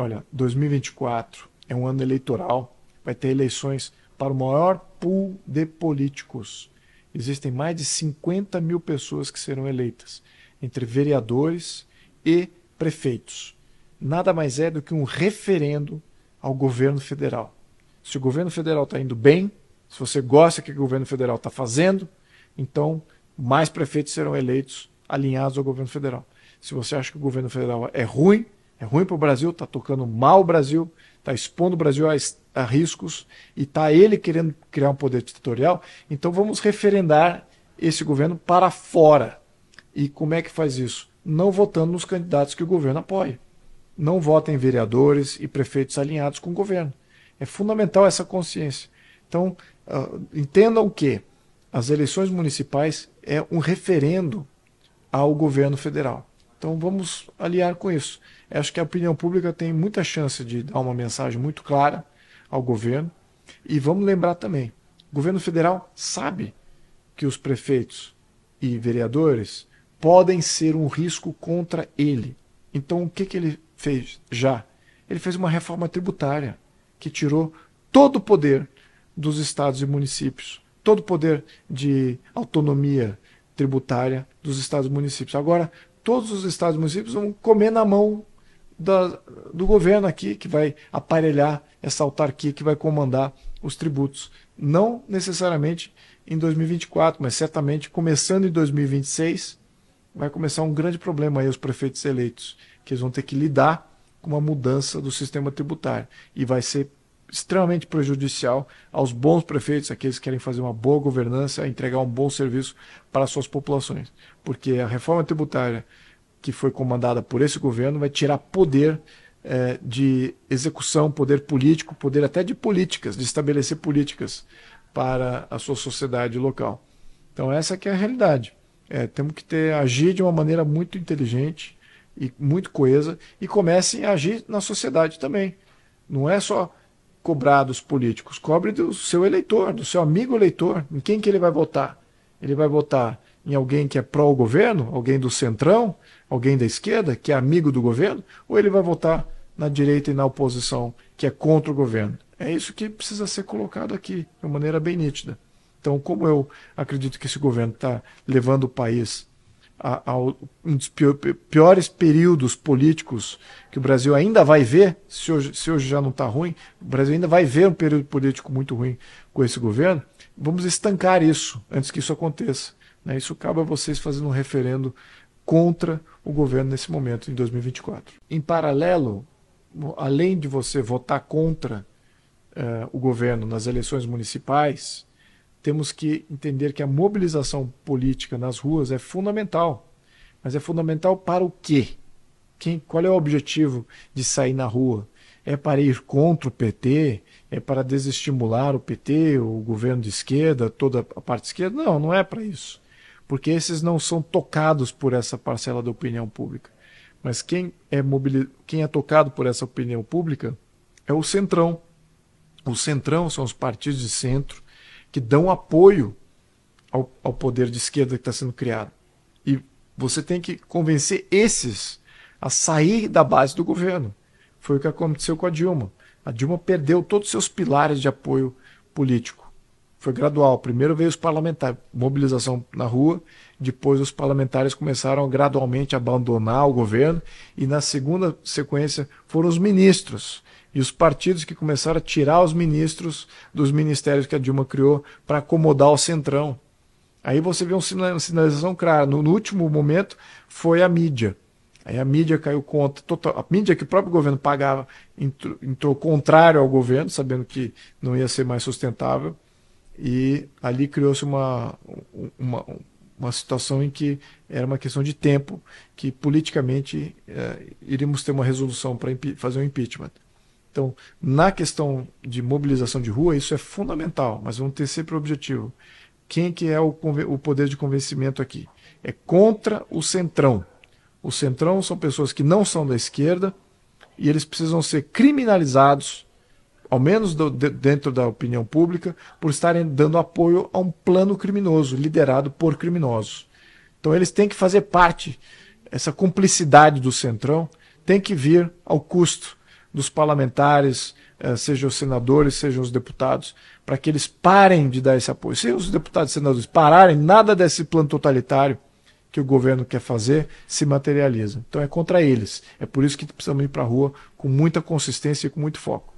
Olha, 2024 é um ano eleitoral, vai ter eleições para o maior pool de políticos. Existem mais de 50 mil pessoas que serão eleitas, entre vereadores e prefeitos. Nada mais é do que um referendo ao governo federal. Se o governo federal está indo bem, se você gosta do que o governo federal está fazendo, então mais prefeitos serão eleitos alinhados ao governo federal. Se você acha que o governo federal é ruim, é ruim para o Brasil, está tocando mal o Brasil, está expondo o Brasil a, a riscos e está ele querendo criar um poder ditatorial. Então vamos referendar esse governo para fora. E como é que faz isso? Não votando nos candidatos que o governo apoia. Não votem vereadores e prefeitos alinhados com o governo. É fundamental essa consciência. Então, uh, entendam que as eleições municipais é um referendo ao governo federal. Então vamos aliar com isso. Acho que a opinião pública tem muita chance de dar uma mensagem muito clara ao governo. E vamos lembrar também: o governo federal sabe que os prefeitos e vereadores podem ser um risco contra ele. Então o que, que ele fez já? Ele fez uma reforma tributária que tirou todo o poder dos estados e municípios, todo o poder de autonomia tributária dos estados e municípios. Agora, todos os estados e municípios vão comer na mão da, do governo aqui, que vai aparelhar essa autarquia, que vai comandar os tributos. Não necessariamente em 2024, mas certamente começando em 2026, vai começar um grande problema aí os prefeitos eleitos, que eles vão ter que lidar com uma mudança do sistema tributário. E vai ser extremamente prejudicial aos bons prefeitos, aqueles que querem fazer uma boa governança, entregar um bom serviço para suas populações. Porque a reforma tributária que foi comandada por esse governo vai tirar poder eh, de execução, poder político, poder até de políticas, de estabelecer políticas para a sua sociedade local. Então essa que é a realidade. É, temos que ter agir de uma maneira muito inteligente e muito coesa e comecem a agir na sociedade também. Não é só cobrar dos políticos, cobre do seu eleitor, do seu amigo eleitor, em quem que ele vai votar. Ele vai votar em alguém que é pró-governo, alguém do centrão, alguém da esquerda, que é amigo do governo, ou ele vai votar na direita e na oposição, que é contra o governo. É isso que precisa ser colocado aqui, de uma maneira bem nítida. Então, como eu acredito que esse governo está levando o país a, a, um dos piores períodos políticos que o Brasil ainda vai ver, se hoje, se hoje já não está ruim, o Brasil ainda vai ver um período político muito ruim com esse governo, vamos estancar isso antes que isso aconteça. Né? Isso cabe a vocês fazendo um referendo contra o governo nesse momento, em 2024. Em paralelo, além de você votar contra uh, o governo nas eleições municipais, temos que entender que a mobilização política nas ruas é fundamental. Mas é fundamental para o quê? Quem, qual é o objetivo de sair na rua? É para ir contra o PT? É para desestimular o PT, o governo de esquerda, toda a parte esquerda? Não, não é para isso. Porque esses não são tocados por essa parcela da opinião pública. Mas quem é, mobili... quem é tocado por essa opinião pública é o centrão. O centrão são os partidos de centro, que dão apoio ao, ao poder de esquerda que está sendo criado. E você tem que convencer esses a sair da base do governo. Foi o que aconteceu com a Dilma. A Dilma perdeu todos os seus pilares de apoio político foi gradual. Primeiro veio os parlamentares, mobilização na rua, depois os parlamentares começaram gradualmente a abandonar o governo e na segunda sequência foram os ministros e os partidos que começaram a tirar os ministros dos ministérios que a Dilma criou para acomodar o centrão. Aí você vê uma sinalização clara. No, último momento foi a mídia. Aí a mídia caiu contra, total, a mídia que o próprio governo pagava entrou, entrou contrário ao governo, sabendo que não ia ser mais sustentável e ali criou-se uma, uma, uma situação em que era uma questão de tempo, que politicamente é, iríamos ter uma resolução para fazer um impeachment. Então, na questão de mobilização de rua, isso é fundamental, mas vamos ter sempre o objetivo. Quem que é o, o poder de convencimento aqui? É contra o centrão. O centrão são pessoas que não são da esquerda e eles precisam ser criminalizados ao menos do, dentro da opinião pública, por estarem dando apoio a um plano criminoso liderado por criminosos. Então eles têm que fazer parte, essa cumplicidade do Centrão tem que vir ao custo dos parlamentares, eh, sejam os senadores, sejam os deputados, para que eles parem de dar esse apoio. Se os deputados e senadores pararem, nada desse plano totalitário que o governo quer fazer se materializa. Então é contra eles. É por isso que precisamos ir para a rua com muita consistência e com muito foco.